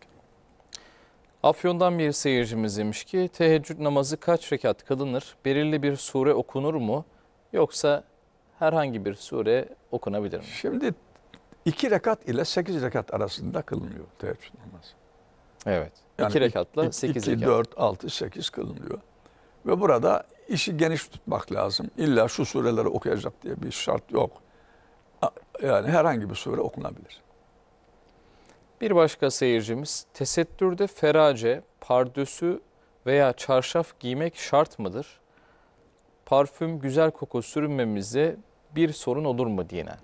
Afyon'dan bir seyircimiz demiş ki teheccüd namazı kaç rekat kılınır? Belirli bir sure okunur mu? Yoksa herhangi bir sure okunabilir mi? Şimdi 2 rekat ile 8 rekat arasında kılınıyor teheccüd namazı. Evet. Yani rekatla 8 rekat. 2, 4, 6, 8 kılınıyor. Ve burada işi geniş tutmak lazım. İlla şu sureleri okuyacak diye bir şart yok. Yani herhangi bir sure okunabilir. Bir başka seyircimiz, tesettürde ferace, pardösü veya çarşaf giymek şart mıdır? Parfüm, güzel koku sürünmemize bir sorun olur mu diyenen.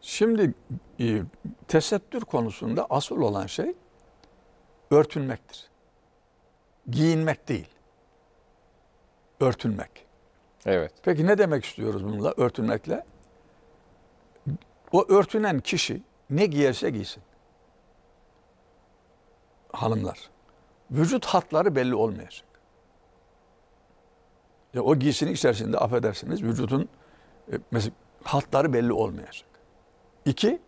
Şimdi e, tesettür konusunda asıl olan şey örtünmektir. Giyinmek değil. Örtünmek. Evet. Peki ne demek istiyoruz bununla örtünmekle? O örtünen kişi ne giyerse giysin. Hanımlar. Vücut hatları belli olmayacak. Ya o giysinin içerisinde affedersiniz vücudun e, mesela hatları belli olmayacak. İki,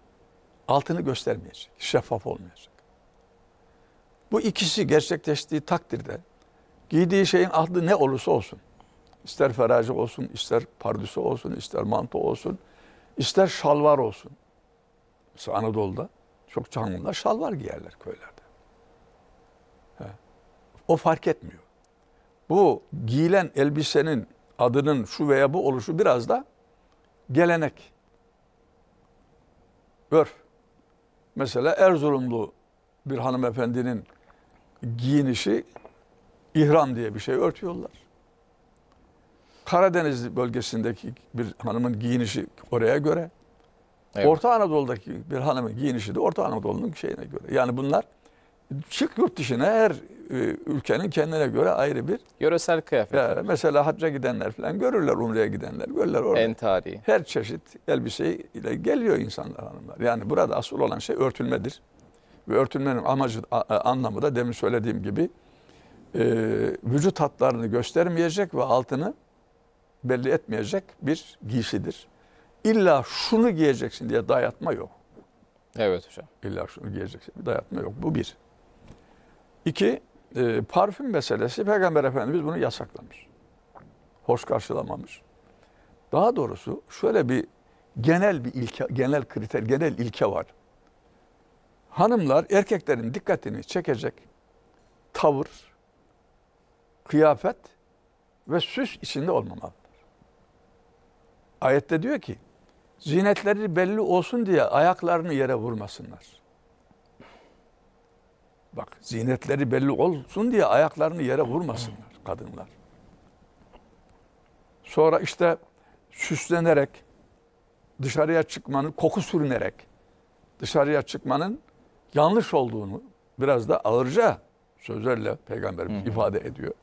altını göstermeyecek, şeffaf olmayacak. Bu ikisi gerçekleştiği takdirde giydiği şeyin adı ne olursa olsun, ister feraci olsun, ister pardüsü olsun, ister mantı olsun, ister şalvar olsun. Mesela Anadolu'da çok canlılar şalvar giyerler köylerde. He. O fark etmiyor. Bu giyilen elbisenin adının şu veya bu oluşu biraz da gelenek örf. Mesela Erzurumlu bir hanımefendinin giyinişi ihram diye bir şey örtüyorlar. Karadeniz bölgesindeki bir hanımın giyinişi oraya göre. Evet. Orta Anadolu'daki bir hanımın giyinişi de Orta Anadolu'nun şeyine göre. Yani bunlar çık yurt dışına her e, ülkenin kendine göre ayrı bir yöresel kıyafet. Ya, mesela hacca gidenler falan görürler umreye gidenler görürler orada. En tarihi. Her çeşit elbiseyle geliyor insanlar hanımlar. Yani burada asıl olan şey örtülmedir. Ve örtülmenin amacı anlamı da demin söylediğim gibi e, vücut hatlarını göstermeyecek ve altını belli etmeyecek bir giysidir. İlla şunu giyeceksin diye dayatma yok. Evet hocam. İlla şunu giyeceksin diye dayatma yok. Bu bir. İki, e, parfüm meselesi Peygamber Efendimiz bunu yasaklamış. Hoş karşılamamış. Daha doğrusu şöyle bir genel bir ilke, genel kriter, genel ilke var. Hanımlar erkeklerin dikkatini çekecek tavır, kıyafet ve süs içinde olmamalıdır. Ayette diyor ki, zinetleri belli olsun diye ayaklarını yere vurmasınlar. Bak zinetleri belli olsun diye ayaklarını yere vurmasınlar kadınlar. Sonra işte süslenerek, dışarıya çıkmanın, koku sürünerek dışarıya çıkmanın yanlış olduğunu biraz da ağırca sözlerle peygamberimiz ifade ediyor.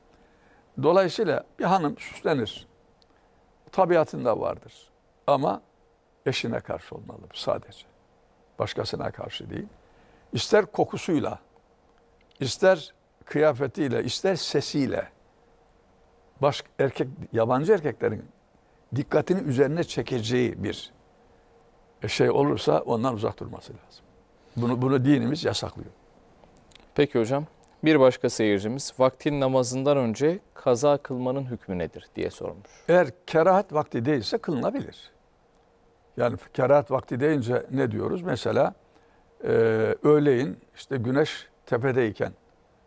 Dolayısıyla bir hanım süslenir. Tabiatında vardır. Ama eşine karşı olmalı sadece. Başkasına karşı değil. İster kokusuyla ister kıyafetiyle, ister sesiyle baş erkek yabancı erkeklerin dikkatini üzerine çekeceği bir e, şey olursa ondan uzak durması lazım. Bunu bunu dinimiz yasaklıyor. Peki hocam. Bir başka seyircimiz vaktin namazından önce kaza kılmanın hükmü nedir diye sormuş. Eğer kerahat vakti değilse kılınabilir. Yani kerahat vakti deyince ne diyoruz? Mesela e, öğleyin işte güneş tepedeyken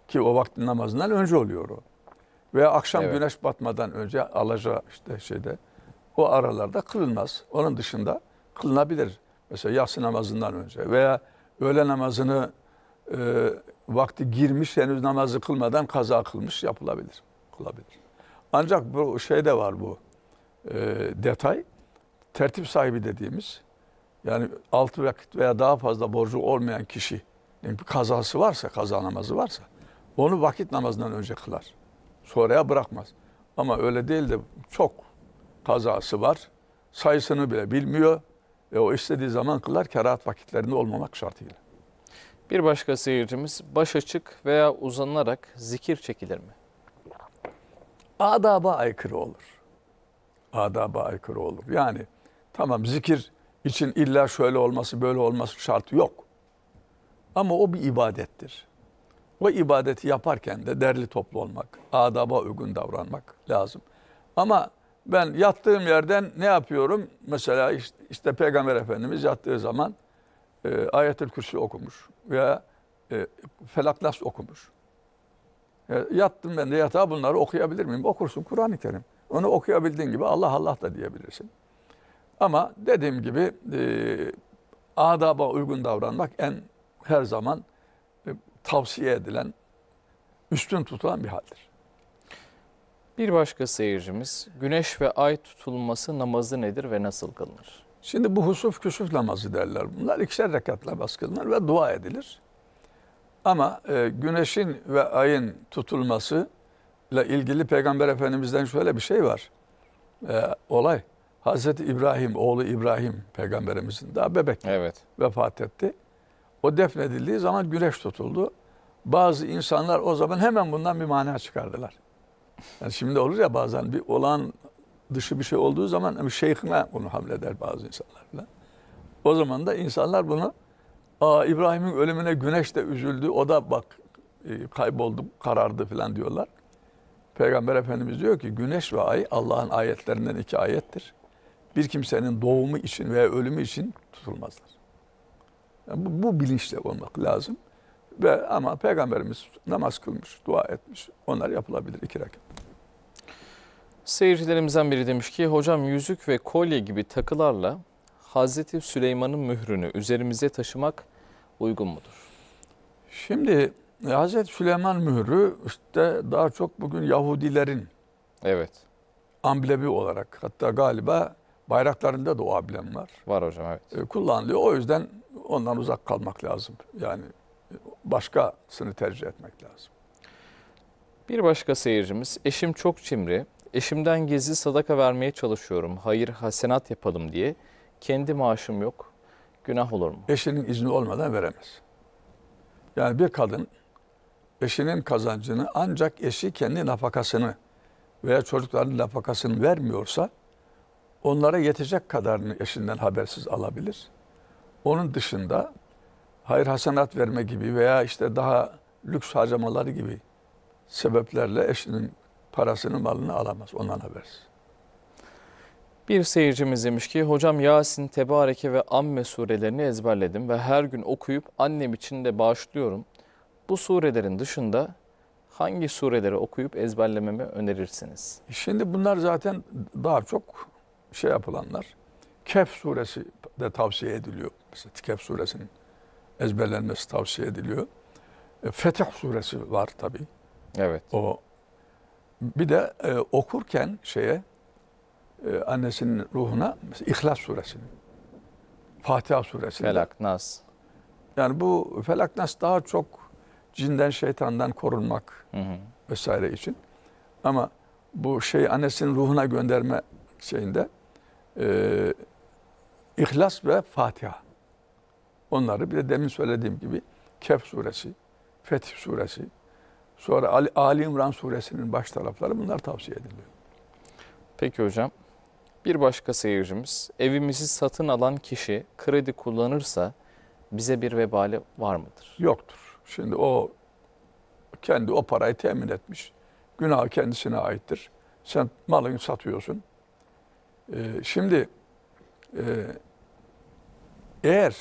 ki o vaktin namazından önce oluyor o. Veya akşam evet. güneş batmadan önce alaca işte şeyde o aralarda kılınmaz. Onun dışında kılınabilir. Mesela yatsı namazından önce veya öğle namazını e, vakti girmiş henüz namazı kılmadan kaza kılmış yapılabilir. Kılabilir. Ancak bu şey de var bu e, detay. Tertip sahibi dediğimiz yani altı vakit veya daha fazla borcu olmayan kişi kazası varsa, kaza namazı varsa onu vakit namazından önce kılar. Sonraya bırakmaz. Ama öyle değil de çok kazası var. Sayısını bile bilmiyor. ve o istediği zaman kılar kerahat vakitlerinde olmamak şartıyla. Bir başka seyircimiz baş açık veya uzanarak zikir çekilir mi? Adaba aykırı olur. Adaba aykırı olur. Yani tamam zikir için illa şöyle olması böyle olması şartı yok. Ama o bir ibadettir. O ibadeti yaparken de derli toplu olmak, adaba uygun davranmak lazım. Ama ben yattığım yerden ne yapıyorum? Mesela işte, işte Peygamber Efendimiz yattığı zaman e, Ayetül Kürsi okumuş veya e, Felaklas okumuş. E, yattım ben de yatağa bunları okuyabilir miyim? Okursun Kur'an-ı Kerim. Onu okuyabildiğin gibi Allah Allah da diyebilirsin. Ama dediğim gibi e, adaba uygun davranmak en her zaman e, tavsiye edilen, üstün tutulan bir haldir. Bir başka seyircimiz, güneş ve ay tutulması namazı nedir ve nasıl kılınır? Şimdi bu husuf küsuf namazı derler. Bunlar ikişer rekat namaz kılınır ve dua edilir. Ama e, güneşin ve ayın tutulması ile ilgili Peygamber Efendimiz'den şöyle bir şey var. E, olay. Hazreti İbrahim, oğlu İbrahim peygamberimizin daha bebek evet. vefat etti. O defnedildiği zaman güneş tutuldu. Bazı insanlar o zaman hemen bundan bir mana çıkardılar. Yani şimdi olur ya bazen bir olan dışı bir şey olduğu zaman bir şeyhine bunu hamleder bazı insanlarla. O zaman da insanlar bunu Aa, İbrahim'in ölümüne güneş de üzüldü. O da bak e, kayboldu, karardı falan diyorlar. Peygamber Efendimiz diyor ki güneş ve ay Allah'ın ayetlerinden iki ayettir. Bir kimsenin doğumu için veya ölümü için tutulmazlar. Bu, bu bilinçle olmak lazım. Ve ama peygamberimiz namaz kılmış, dua etmiş. Onlar yapılabilir iki rekat. Seyircilerimizden biri demiş ki hocam yüzük ve kolye gibi takılarla Hazreti Süleyman'ın mührünü üzerimize taşımak uygun mudur? Şimdi Hazreti Süleyman mührü işte daha çok bugün Yahudilerin evet. amblemi olarak hatta galiba bayraklarında da o amblem var. Var hocam evet. E, kullanılıyor. O yüzden ondan uzak kalmak lazım. Yani başkasını tercih etmek lazım. Bir başka seyircimiz, eşim çok cimri, eşimden gizli sadaka vermeye çalışıyorum, hayır hasenat yapalım diye. Kendi maaşım yok, günah olur mu? Eşinin izni olmadan veremez. Yani bir kadın eşinin kazancını ancak eşi kendi nafakasını veya çocukların nafakasını vermiyorsa onlara yetecek kadarını eşinden habersiz alabilir. Onun dışında hayır hasenat verme gibi veya işte daha lüks harcamaları gibi sebeplerle eşinin parasını malını alamaz. Ondan habersiz. Bir seyircimiz demiş ki hocam Yasin, Tebareke ve Amme surelerini ezberledim ve her gün okuyup annem için de bağışlıyorum. Bu surelerin dışında hangi sureleri okuyup ezberlememi önerirsiniz? Şimdi bunlar zaten daha çok şey yapılanlar. Kehf suresi de tavsiye ediliyor. Mesela Tikef suresinin ezberlenmesi tavsiye ediliyor. E, Fetih suresi var tabi. Evet. O bir de e, okurken şeye e, annesinin ruhuna İhlas suresini, Fatiha suresini. Felak, Nas. Yani bu Felak, Nas daha çok cinden, şeytandan korunmak hı hı. vesaire için. Ama bu şey annesinin ruhuna gönderme şeyinde e, İhlas ve Fatiha. Onları bir de demin söylediğim gibi Kehf suresi, Fetih suresi, sonra Ali, Ali İmran suresinin baş tarafları bunlar tavsiye ediliyor. Peki hocam. Bir başka seyircimiz, evimizi satın alan kişi kredi kullanırsa bize bir vebali var mıdır? Yoktur. Şimdi o kendi o parayı temin etmiş. Günah kendisine aittir. Sen malını satıyorsun. Ee, şimdi e, eğer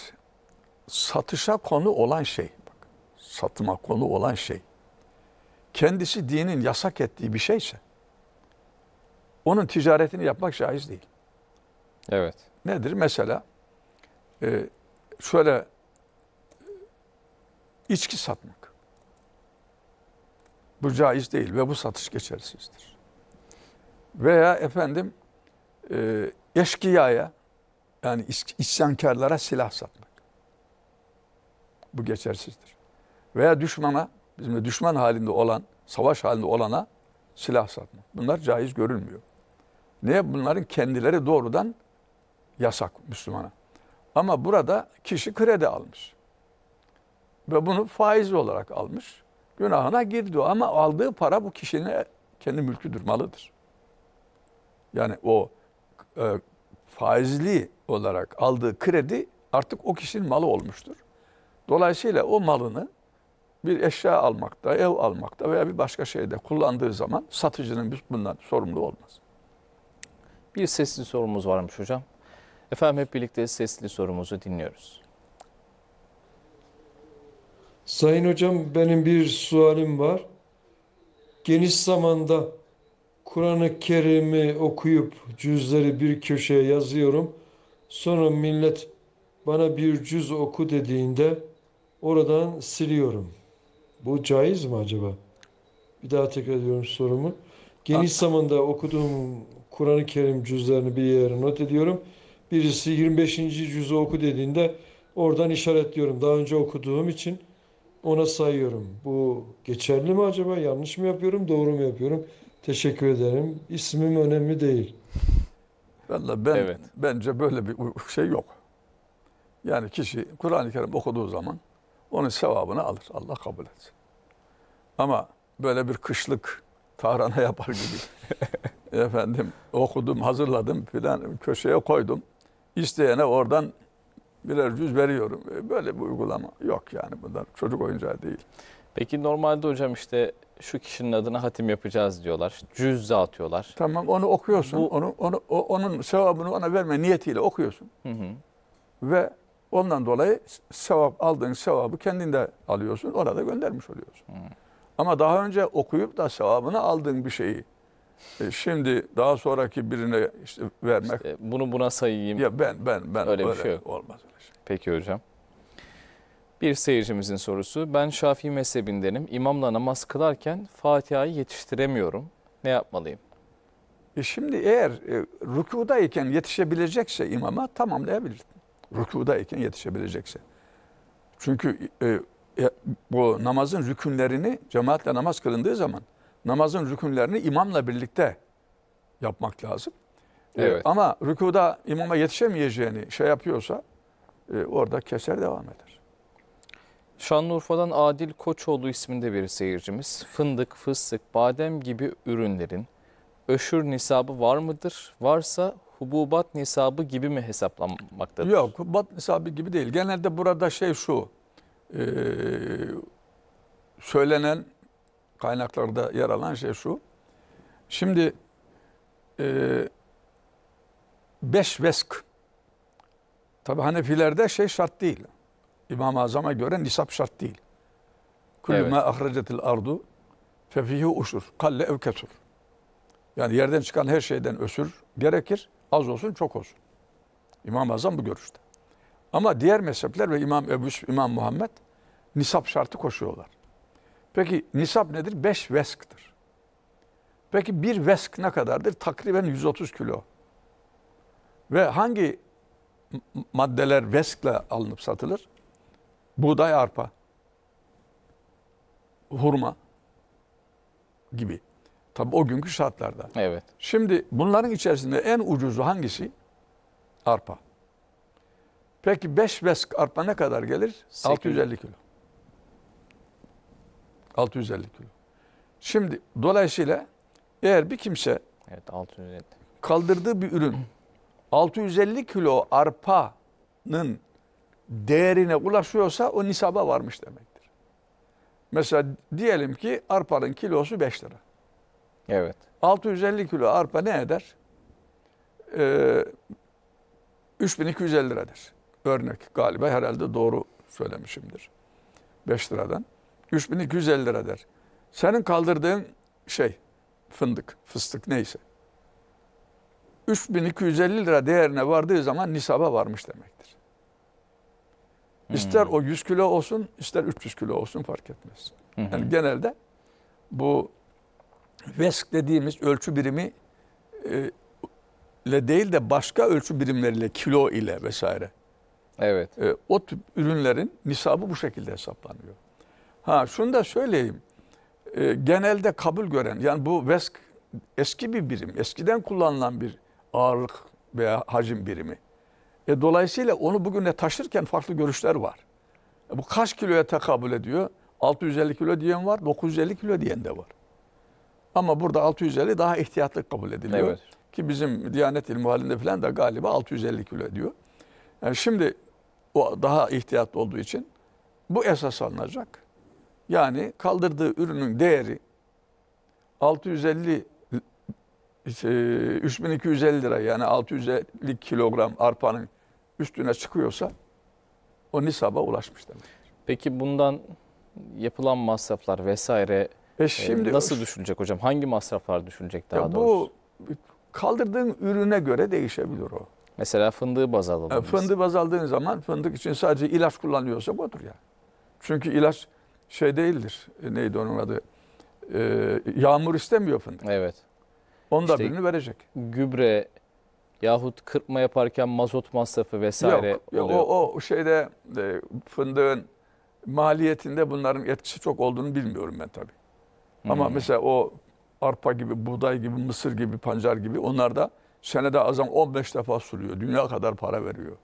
satışa konu olan şey, bak, satıma konu olan şey, kendisi dinin yasak ettiği bir şeyse, onun ticaretini yapmak caiz değil. Evet. Nedir? Mesela e, şöyle e, içki satmak. Bu caiz değil ve bu satış geçersizdir. Veya efendim e, eşkıyaya yani isyankarlara silah satmak. Bu geçersizdir. Veya düşmana, bizimle düşman halinde olan, savaş halinde olana silah satma. Bunlar caiz görülmüyor. Niye? Bunların kendileri doğrudan yasak Müslümana. Ama burada kişi kredi almış. Ve bunu faiz olarak almış. Günahına girdi ama aldığı para bu kişinin kendi mülküdür, malıdır. Yani o e, faizli olarak aldığı kredi artık o kişinin malı olmuştur. Dolayısıyla o malını bir eşya almakta, ev almakta veya bir başka şeyde kullandığı zaman satıcının bundan sorumlu olmaz. Bir sesli sorumuz varmış hocam. Efendim hep birlikte sesli sorumuzu dinliyoruz. Sayın hocam benim bir sualim var. Geniş zamanda Kur'an-ı Kerim'i okuyup cüzleri bir köşeye yazıyorum. Sonra millet bana bir cüz oku dediğinde oradan siliyorum. Bu caiz mi acaba? Bir daha tekrar ediyorum sorumu. Geniş ah. zamanda okuduğum Kur'an-ı Kerim cüzlerini bir yere not ediyorum. Birisi 25. cüzü oku dediğinde oradan işaretliyorum. Daha önce okuduğum için ona sayıyorum. Bu geçerli mi acaba? Yanlış mı yapıyorum? Doğru mu yapıyorum? Teşekkür ederim. İsmim önemli değil. Valla ben evet. bence böyle bir şey yok. Yani kişi Kur'an-ı Kerim okuduğu zaman onun sevabını alır. Allah kabul etsin. Ama böyle bir kışlık tahrana yapar gibi. Efendim okudum, hazırladım filan köşeye koydum. İsteyene oradan birer cüz veriyorum. E, böyle bir uygulama yok yani bunlar çocuk oyuncağı değil. Peki normalde hocam işte şu kişinin adına hatim yapacağız diyorlar. Cüz atıyorlar. Tamam onu okuyorsun. Bu... Onu, onu, o, onun sevabını ona verme niyetiyle okuyorsun. Hı hı. Ve Ondan dolayı sevap aldığın sevabı kendinde alıyorsun. Orada göndermiş oluyorsun. Hmm. Ama daha önce okuyup da sevabını aldığın bir şeyi e şimdi daha sonraki birine işte vermek. İşte bunu buna sayayım. Ya ben ben ben öyle, öyle bir şey yok. olmaz öyle şey. Peki hocam. Bir seyircimizin sorusu. Ben Şafii mezhebindenim. İmamla namaz kılarken Fatiha'yı yetiştiremiyorum. Ne yapmalıyım? E şimdi eğer e, rükudayken yetişebilecekse imama tamamlayabilir. Rükudayken yetişebilecekse. Çünkü e, e, bu namazın rükünlerini cemaatle namaz kılındığı zaman namazın rükünlerini imamla birlikte yapmak lazım. E, evet. ama rükuda imama yetişemeyeceğini şey yapıyorsa e, orada keser devam eder. Şanlıurfa'dan Adil Koçoğlu isminde bir seyircimiz. Fındık, fıstık, badem gibi ürünlerin öşür nisabı var mıdır? Varsa hububat nisabı gibi mi hesaplanmaktadır? Yok hububat nisabı gibi değil. Genelde burada şey şu e, söylenen kaynaklarda yer alan şey şu. Şimdi e, beş vesk tabi Hanefilerde şey şart değil. İmam-ı Azam'a göre nisap şart değil. Kullu evet. ma ahracetil ardu fefihi uşur. Kalle ev kesur. Yani yerden çıkan her şeyden ösür gerekir. Az olsun çok olsun. İmam-ı Azam bu görüşte. Ama diğer mezhepler ve İmam Ebu İmam Muhammed nisap şartı koşuyorlar. Peki nisap nedir? Beş vesk'tir. Peki bir vesk ne kadardır? Takriben 130 kilo. Ve hangi maddeler veskle alınıp satılır? Buğday, arpa, hurma gibi. Tabi o günkü şartlarda. Evet. Şimdi bunların içerisinde en ucuzu hangisi? Arpa. Peki 5 vesk arpa ne kadar gelir? 650 kilo. 650 kilo. Şimdi dolayısıyla eğer bir kimse evet, 650. kaldırdığı bir ürün 650 kilo arpanın değerine ulaşıyorsa o nisaba varmış demektir. Mesela diyelim ki arpanın kilosu 5 lira. Evet. 650 kilo arpa ne eder? Ee, 3250 liradır. Örnek galiba herhalde doğru söylemişimdir. 5 liradan. 3250 lira Senin kaldırdığın şey fındık, fıstık neyse. 3250 lira değerine vardığı zaman nisaba varmış demektir. Hmm. İster hmm. o 100 kilo olsun, ister 300 kilo olsun fark etmez. Hmm. Yani genelde bu Vesk dediğimiz ölçü birimi ile e, değil de başka ölçü birimleriyle, kilo ile vesaire. Evet. E, o tip ürünlerin nisabı bu şekilde hesaplanıyor. Ha şunu da söyleyeyim. E, genelde kabul gören, yani bu vesk eski bir birim, eskiden kullanılan bir ağırlık veya hacim birimi. E, dolayısıyla onu bugüne taşırken farklı görüşler var. E, bu kaç kiloya tekabül ediyor? 650 kilo diyen var, 950 kilo diyen de var. Ama burada 650 daha ihtiyatlı kabul ediliyor. Evet. Ki bizim Diyanet İlmi halinde falan da galiba 650 kilo ediyor. Yani şimdi o daha ihtiyatlı olduğu için bu esas alınacak. Yani kaldırdığı ürünün değeri 650 3250 e, lira yani 650 kilogram arpanın üstüne çıkıyorsa o nisaba ulaşmış demek. Peki bundan yapılan masraflar vesaire e, e şimdi nasıl düşünecek hocam? Hangi masraflar düşünecek daha ya doğrusu? Bu kaldırdığın ürüne göre değişebilir o. Mesela fındığı baz alalım. E, fındığı baz aldığın zaman fındık için sadece ilaç kullanıyorsa budur ya. Çünkü ilaç şey değildir. E, neydi onun adı? Ee, yağmur istemiyor fındık. Evet. Onda işte birini verecek. Gübre yahut kırpma yaparken mazot masrafı vesaire yok, yok, oluyor. O, o şeyde e, fındığın maliyetinde bunların etkisi çok olduğunu bilmiyorum ben tabii. Ama hmm. mesela o arpa gibi, buğday gibi, mısır gibi, pancar gibi onlar da senede azam 15 defa sürüyor, Dünya kadar para veriyor.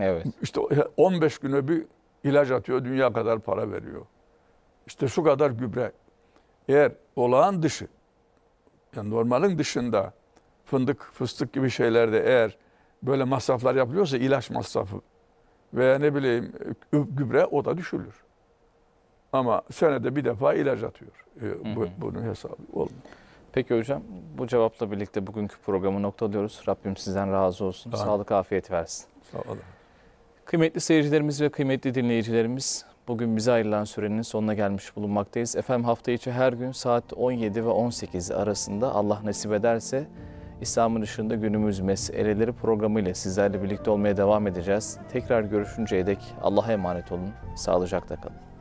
Evet. İşte 15 güne bir ilaç atıyor, dünya kadar para veriyor. İşte şu kadar gübre. Eğer olağan dışı, yani normalin dışında fındık, fıstık gibi şeylerde eğer böyle masraflar yapılıyorsa ilaç masrafı veya ne bileyim e, gübre o da düşülür. Ama senede bir defa ilaç atıyor. E, bu, Bunun hesabı olmuyor. Peki hocam bu cevapla birlikte bugünkü programı noktalıyoruz. Rabbim sizden razı olsun. Aynen. Sağlık afiyet versin. Sağ olun. Kıymetli seyircilerimiz ve kıymetli dinleyicilerimiz bugün bize ayrılan sürenin sonuna gelmiş bulunmaktayız. Efendim hafta içi her gün saat 17 ve 18 arasında Allah nasip ederse İslam'ın ışığında günümüz meseleleri ile sizlerle birlikte olmaya devam edeceğiz. Tekrar görüşünceye dek Allah'a emanet olun. Sağlıcakla kalın.